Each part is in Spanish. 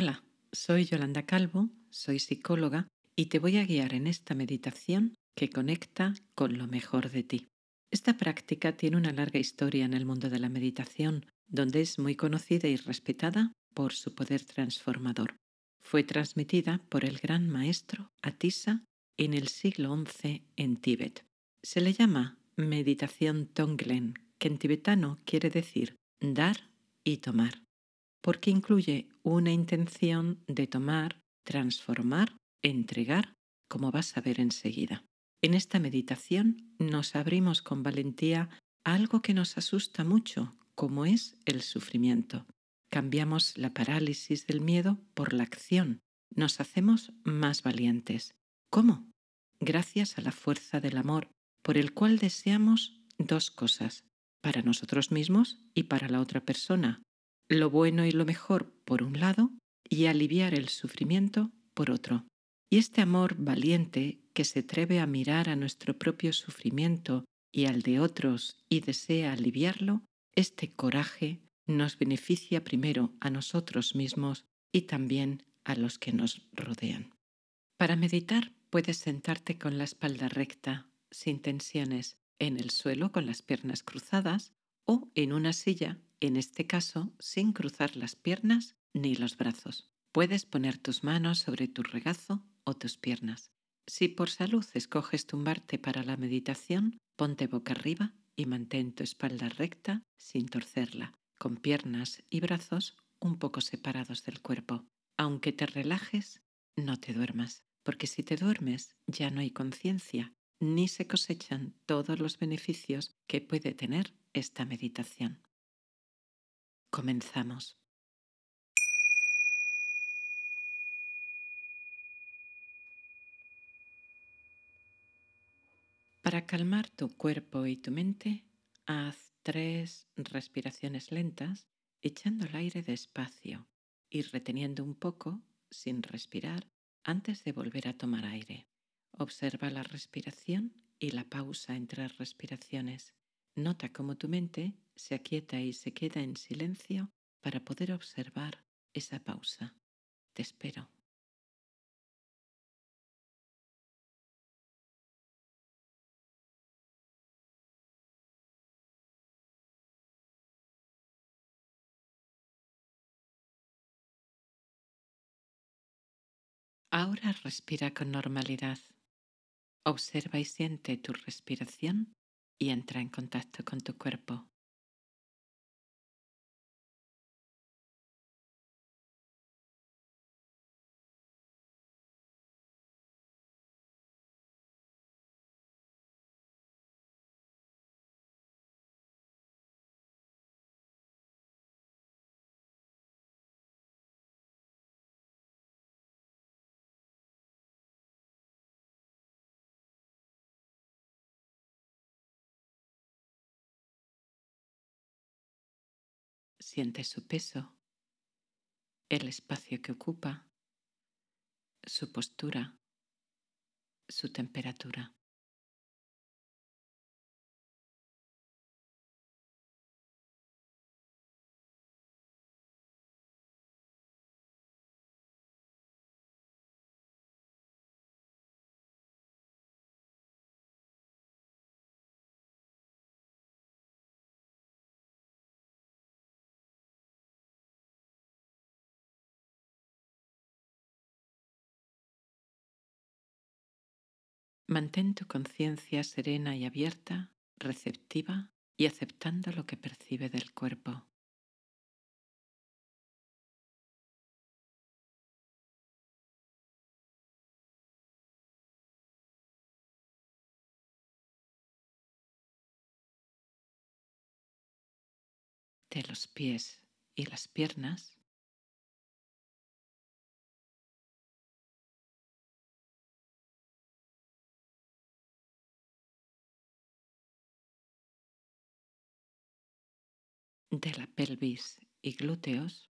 Hola, soy Yolanda Calvo, soy psicóloga y te voy a guiar en esta meditación que conecta con lo mejor de ti. Esta práctica tiene una larga historia en el mundo de la meditación, donde es muy conocida y respetada por su poder transformador. Fue transmitida por el gran maestro Atisa en el siglo XI en Tíbet. Se le llama meditación Tonglen, que en tibetano quiere decir dar y tomar porque incluye una intención de tomar, transformar, entregar, como vas a ver enseguida. En esta meditación nos abrimos con valentía a algo que nos asusta mucho, como es el sufrimiento. Cambiamos la parálisis del miedo por la acción. Nos hacemos más valientes. ¿Cómo? Gracias a la fuerza del amor, por el cual deseamos dos cosas, para nosotros mismos y para la otra persona, lo bueno y lo mejor por un lado y aliviar el sufrimiento por otro. Y este amor valiente que se atreve a mirar a nuestro propio sufrimiento y al de otros y desea aliviarlo, este coraje nos beneficia primero a nosotros mismos y también a los que nos rodean. Para meditar puedes sentarte con la espalda recta, sin tensiones, en el suelo con las piernas cruzadas o en una silla en este caso sin cruzar las piernas ni los brazos. Puedes poner tus manos sobre tu regazo o tus piernas. Si por salud escoges tumbarte para la meditación, ponte boca arriba y mantén tu espalda recta sin torcerla, con piernas y brazos un poco separados del cuerpo. Aunque te relajes, no te duermas, porque si te duermes ya no hay conciencia, ni se cosechan todos los beneficios que puede tener esta meditación. Comenzamos. Para calmar tu cuerpo y tu mente, haz tres respiraciones lentas echando el aire despacio y reteniendo un poco sin respirar antes de volver a tomar aire. Observa la respiración y la pausa entre las respiraciones. Nota cómo tu mente se aquieta y se queda en silencio para poder observar esa pausa. Te espero. Ahora respira con normalidad. Observa y siente tu respiración y entra en contacto con tu cuerpo. Siente su peso, el espacio que ocupa, su postura, su temperatura. Mantén tu conciencia serena y abierta, receptiva y aceptando lo que percibe del cuerpo. de los pies y las piernas, de la pelvis y glúteos.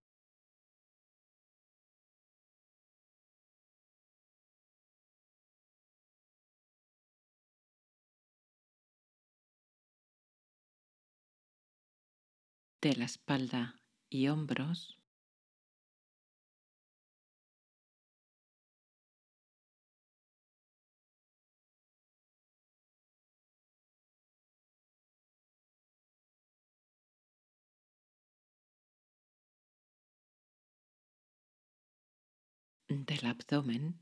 de la espalda y hombros. del abdomen.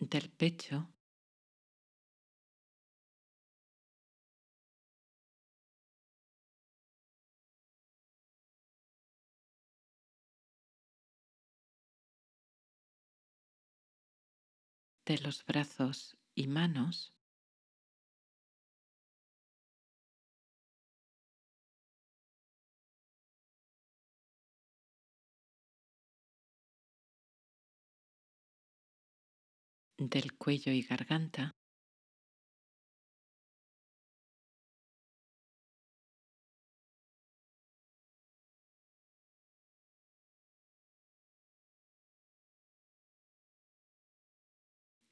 del pecho de los brazos y manos. del cuello y garganta.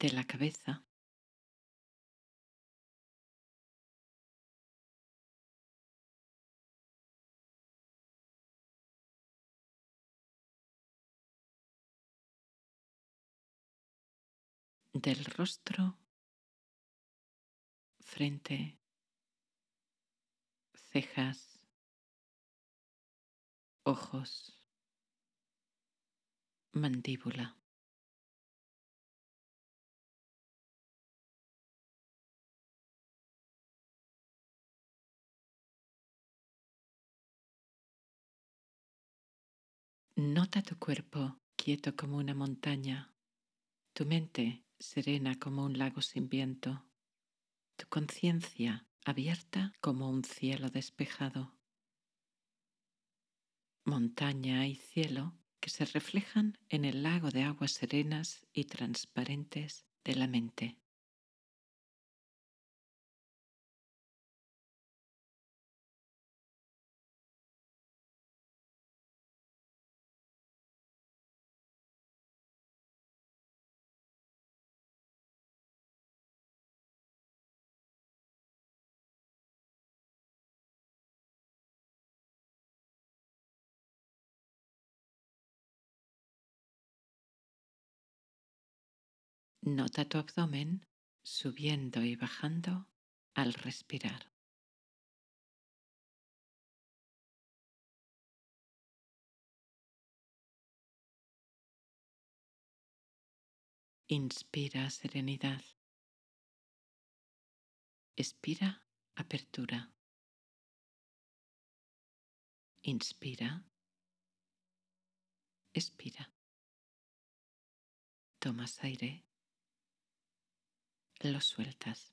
de la cabeza. del rostro, frente, cejas, ojos, mandíbula. Nota tu cuerpo quieto como una montaña, tu mente serena como un lago sin viento, tu conciencia abierta como un cielo despejado. Montaña y cielo que se reflejan en el lago de aguas serenas y transparentes de la mente. Nota tu abdomen subiendo y bajando al respirar. Inspira serenidad. Expira apertura. Inspira. Expira. Tomas aire lo sueltas.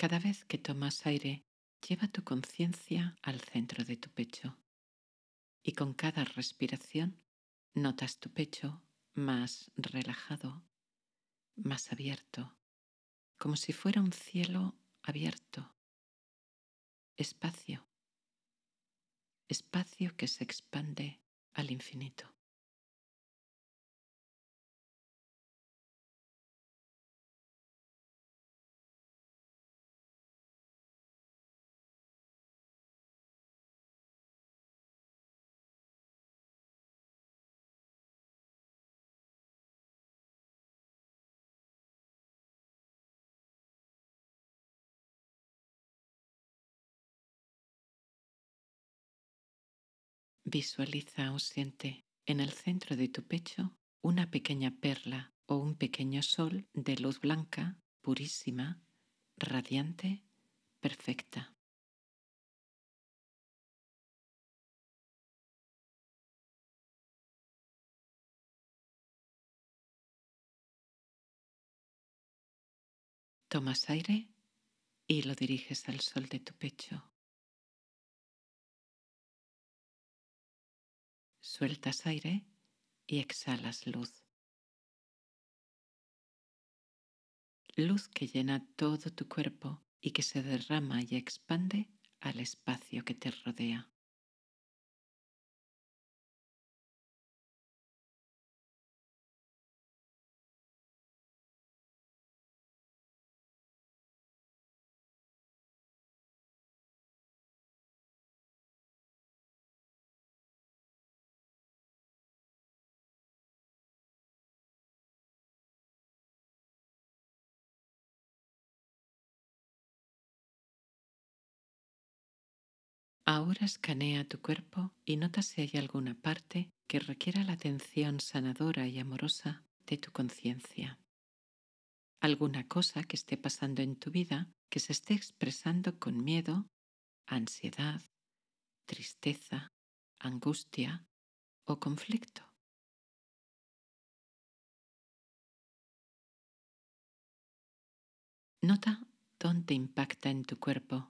Cada vez que tomas aire, lleva tu conciencia al centro de tu pecho. Y con cada respiración, notas tu pecho más relajado, más abierto, como si fuera un cielo abierto. Espacio. Espacio que se expande al infinito. Visualiza o siente en el centro de tu pecho una pequeña perla o un pequeño sol de luz blanca, purísima, radiante, perfecta. Tomas aire y lo diriges al sol de tu pecho. Sueltas aire y exhalas luz. Luz que llena todo tu cuerpo y que se derrama y expande al espacio que te rodea. Ahora escanea tu cuerpo y nota si hay alguna parte que requiera la atención sanadora y amorosa de tu conciencia. Alguna cosa que esté pasando en tu vida que se esté expresando con miedo, ansiedad, tristeza, angustia o conflicto. Nota dónde impacta en tu cuerpo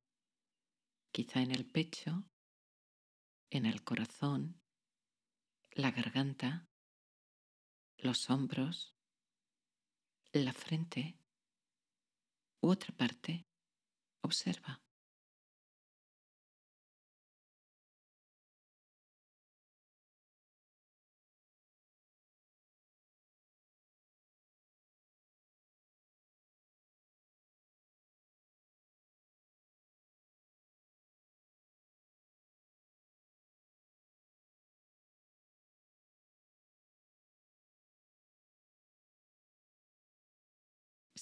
quizá en el pecho, en el corazón, la garganta, los hombros, la frente u otra parte. Observa.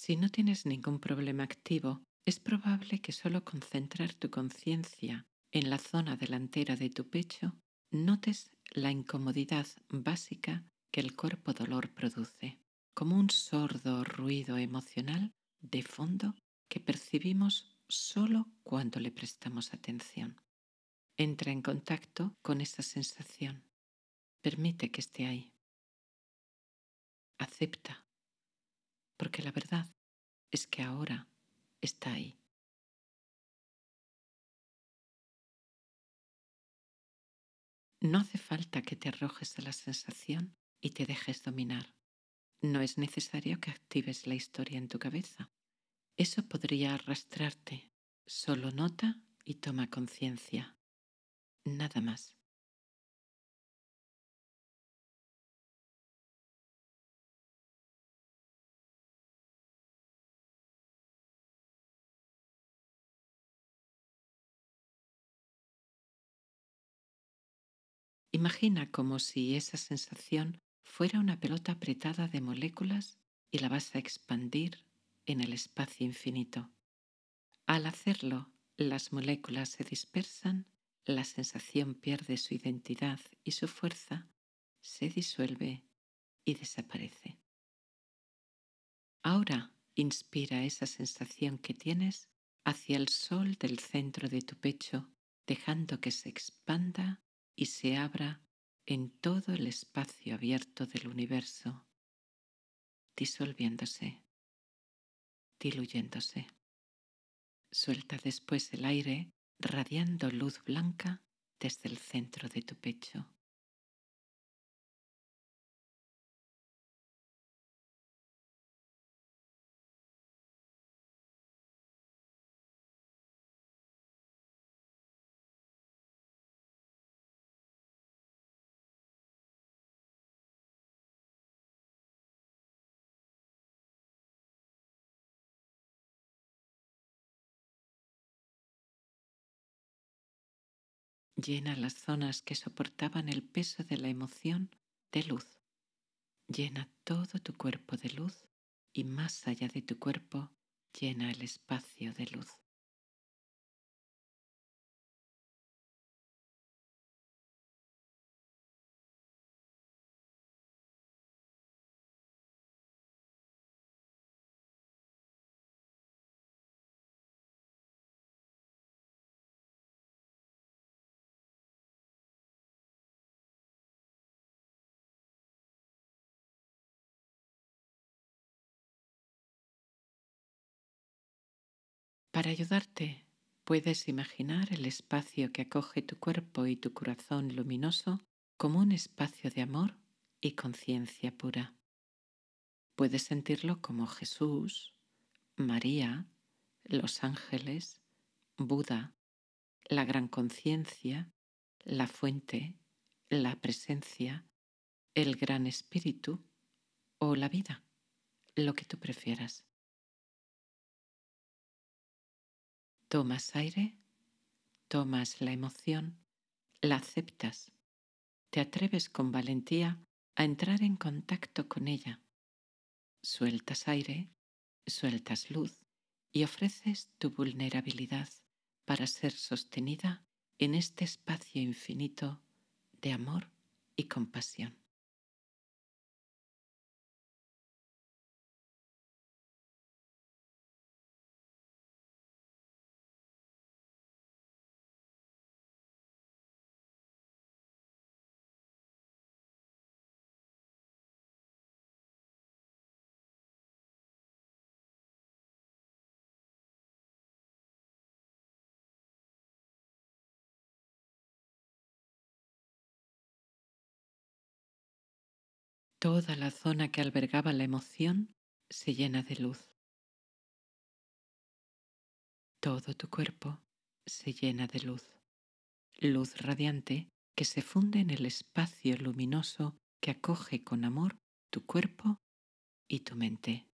Si no tienes ningún problema activo, es probable que solo concentrar tu conciencia en la zona delantera de tu pecho notes la incomodidad básica que el cuerpo dolor produce, como un sordo ruido emocional de fondo que percibimos solo cuando le prestamos atención. Entra en contacto con esa sensación. Permite que esté ahí. Acepta, porque la verdad es que ahora está ahí. No hace falta que te arrojes a la sensación y te dejes dominar. No es necesario que actives la historia en tu cabeza. Eso podría arrastrarte. Solo nota y toma conciencia. Nada más. Imagina como si esa sensación fuera una pelota apretada de moléculas y la vas a expandir en el espacio infinito. Al hacerlo, las moléculas se dispersan, la sensación pierde su identidad y su fuerza, se disuelve y desaparece. Ahora inspira esa sensación que tienes hacia el sol del centro de tu pecho, dejando que se expanda y se abra en todo el espacio abierto del universo, disolviéndose, diluyéndose. Suelta después el aire radiando luz blanca desde el centro de tu pecho. Llena las zonas que soportaban el peso de la emoción de luz. Llena todo tu cuerpo de luz y más allá de tu cuerpo llena el espacio de luz. Para ayudarte, puedes imaginar el espacio que acoge tu cuerpo y tu corazón luminoso como un espacio de amor y conciencia pura. Puedes sentirlo como Jesús, María, los ángeles, Buda, la gran conciencia, la fuente, la presencia, el gran espíritu o la vida, lo que tú prefieras. Tomas aire, tomas la emoción, la aceptas, te atreves con valentía a entrar en contacto con ella. Sueltas aire, sueltas luz y ofreces tu vulnerabilidad para ser sostenida en este espacio infinito de amor y compasión. Toda la zona que albergaba la emoción se llena de luz. Todo tu cuerpo se llena de luz. Luz radiante que se funde en el espacio luminoso que acoge con amor tu cuerpo y tu mente.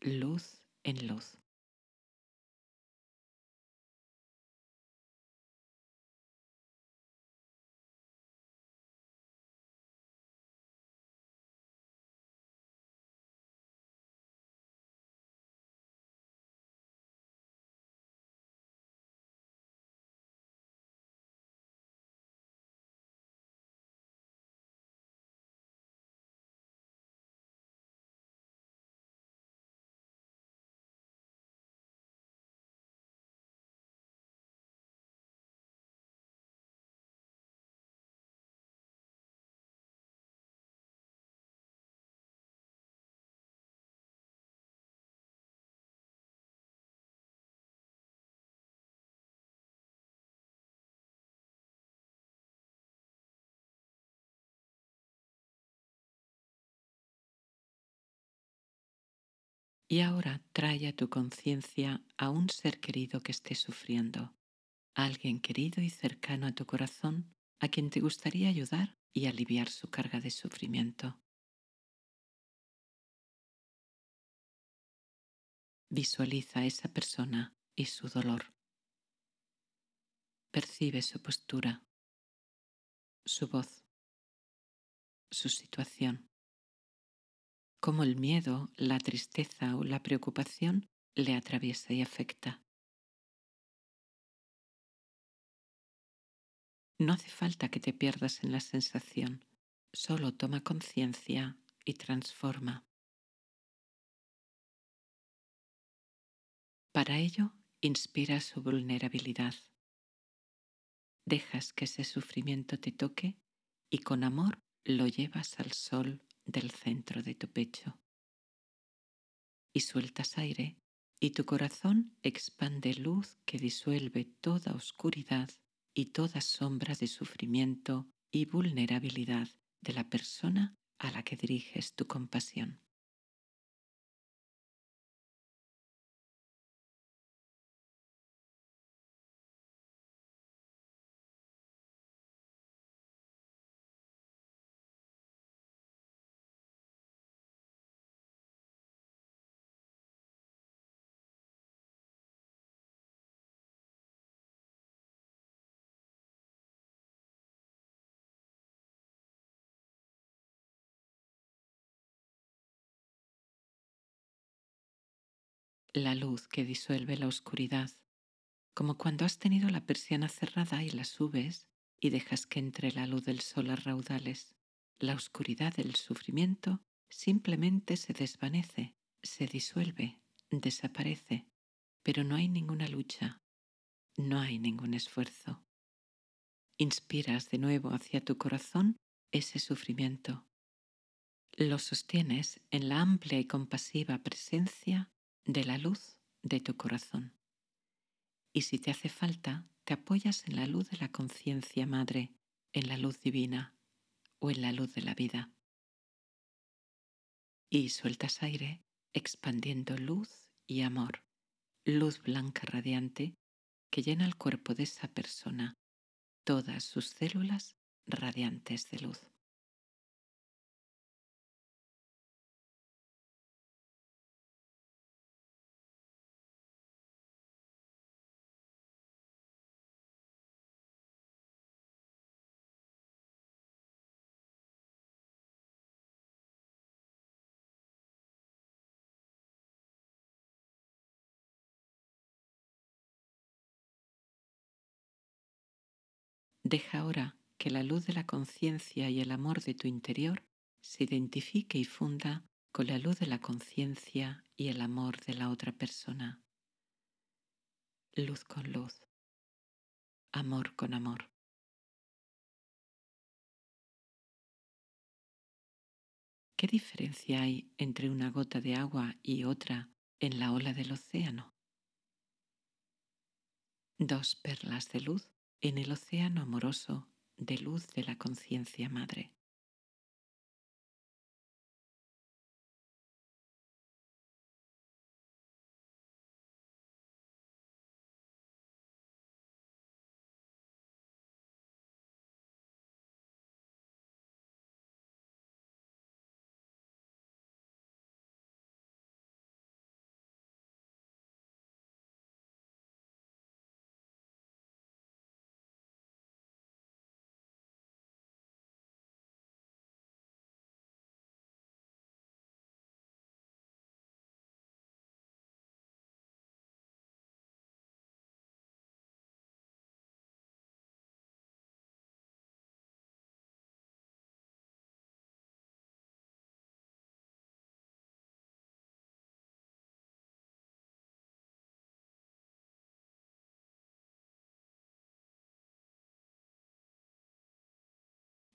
Luz en luz. Y ahora trae a tu conciencia a un ser querido que esté sufriendo, a alguien querido y cercano a tu corazón, a quien te gustaría ayudar y aliviar su carga de sufrimiento. Visualiza a esa persona y su dolor. Percibe su postura, su voz, su situación cómo el miedo, la tristeza o la preocupación le atraviesa y afecta. No hace falta que te pierdas en la sensación, solo toma conciencia y transforma. Para ello, inspira su vulnerabilidad. Dejas que ese sufrimiento te toque y con amor lo llevas al sol del centro de tu pecho. Y sueltas aire y tu corazón expande luz que disuelve toda oscuridad y toda sombra de sufrimiento y vulnerabilidad de la persona a la que diriges tu compasión. la luz que disuelve la oscuridad, como cuando has tenido la persiana cerrada y la subes y dejas que entre la luz del sol a raudales. La oscuridad del sufrimiento simplemente se desvanece, se disuelve, desaparece, pero no hay ninguna lucha, no hay ningún esfuerzo. Inspiras de nuevo hacia tu corazón ese sufrimiento. Lo sostienes en la amplia y compasiva presencia de la luz de tu corazón. Y si te hace falta, te apoyas en la luz de la conciencia madre, en la luz divina o en la luz de la vida. Y sueltas aire expandiendo luz y amor, luz blanca radiante que llena el cuerpo de esa persona, todas sus células radiantes de luz. Deja ahora que la luz de la conciencia y el amor de tu interior se identifique y funda con la luz de la conciencia y el amor de la otra persona. Luz con luz. Amor con amor. ¿Qué diferencia hay entre una gota de agua y otra en la ola del océano? Dos perlas de luz en el océano amoroso de luz de la conciencia madre.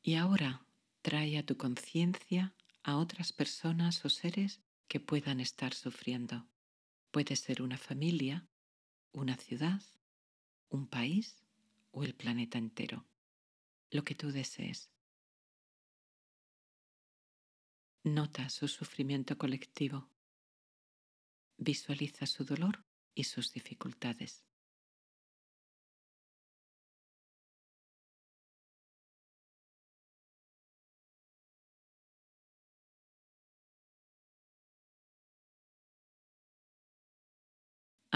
Y ahora trae a tu conciencia a otras personas o seres que puedan estar sufriendo. Puede ser una familia, una ciudad, un país o el planeta entero. Lo que tú desees. Nota su sufrimiento colectivo. Visualiza su dolor y sus dificultades.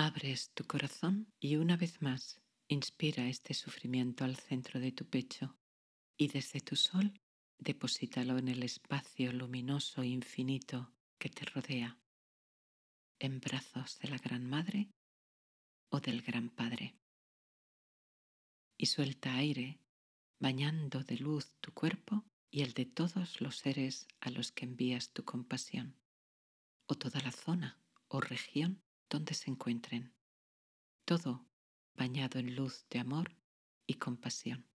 Abres tu corazón y una vez más inspira este sufrimiento al centro de tu pecho y desde tu sol deposítalo en el espacio luminoso infinito que te rodea, en brazos de la Gran Madre o del Gran Padre. Y suelta aire, bañando de luz tu cuerpo y el de todos los seres a los que envías tu compasión, o toda la zona o región donde se encuentren. Todo bañado en luz de amor y compasión.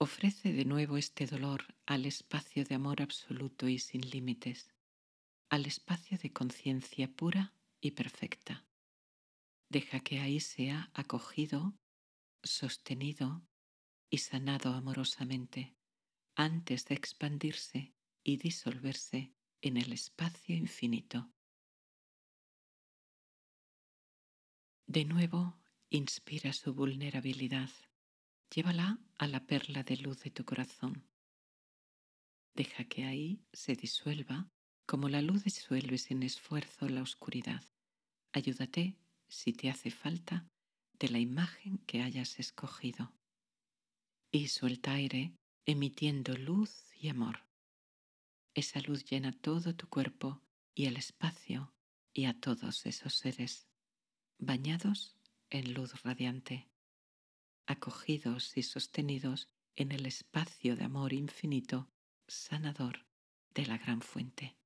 Ofrece de nuevo este dolor al espacio de amor absoluto y sin límites, al espacio de conciencia pura y perfecta. Deja que ahí sea acogido, sostenido y sanado amorosamente antes de expandirse y disolverse en el espacio infinito. De nuevo, inspira su vulnerabilidad Llévala a la perla de luz de tu corazón. Deja que ahí se disuelva como la luz disuelve sin esfuerzo la oscuridad. Ayúdate, si te hace falta, de la imagen que hayas escogido. Y suelta aire emitiendo luz y amor. Esa luz llena todo tu cuerpo y el espacio y a todos esos seres, bañados en luz radiante acogidos y sostenidos en el espacio de amor infinito, sanador de la gran fuente.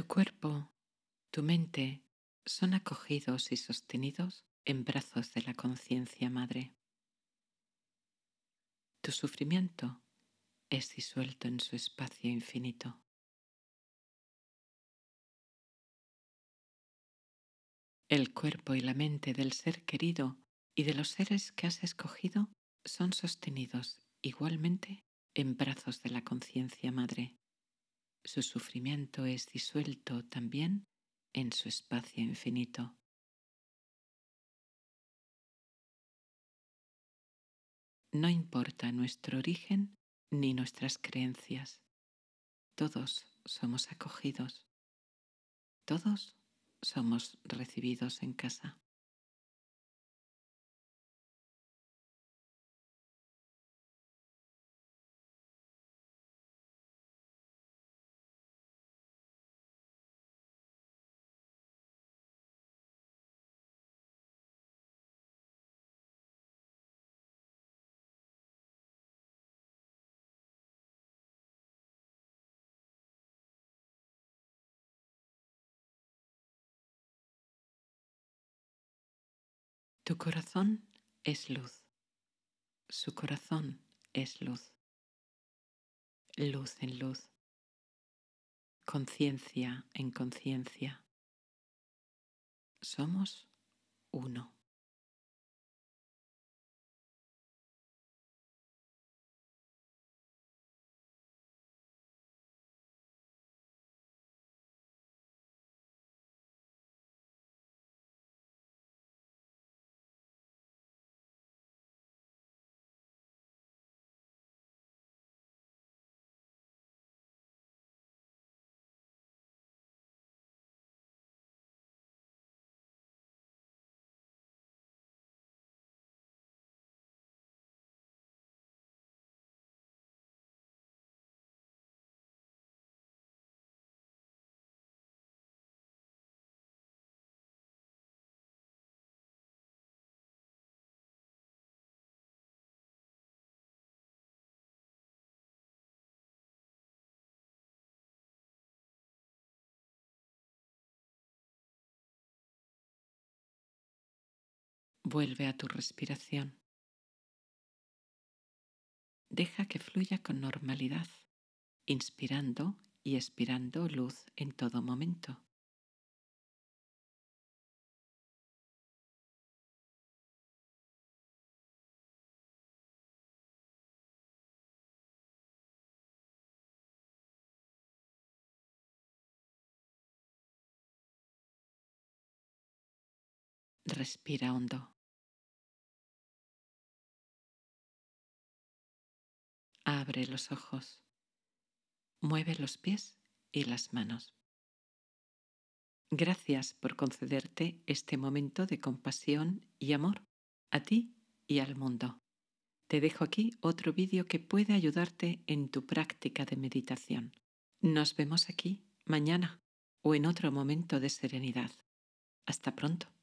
Tu cuerpo, tu mente son acogidos y sostenidos en brazos de la conciencia madre. Tu sufrimiento es disuelto en su espacio infinito. El cuerpo y la mente del ser querido y de los seres que has escogido son sostenidos igualmente en brazos de la conciencia madre su sufrimiento es disuelto también en su espacio infinito. No importa nuestro origen ni nuestras creencias. Todos somos acogidos. Todos somos recibidos en casa. Su corazón es luz. Su corazón es luz. Luz en luz. Conciencia en conciencia. Somos uno. Vuelve a tu respiración. Deja que fluya con normalidad, inspirando y expirando luz en todo momento. Respira hondo. Abre los ojos. Mueve los pies y las manos. Gracias por concederte este momento de compasión y amor a ti y al mundo. Te dejo aquí otro vídeo que puede ayudarte en tu práctica de meditación. Nos vemos aquí mañana o en otro momento de serenidad. Hasta pronto.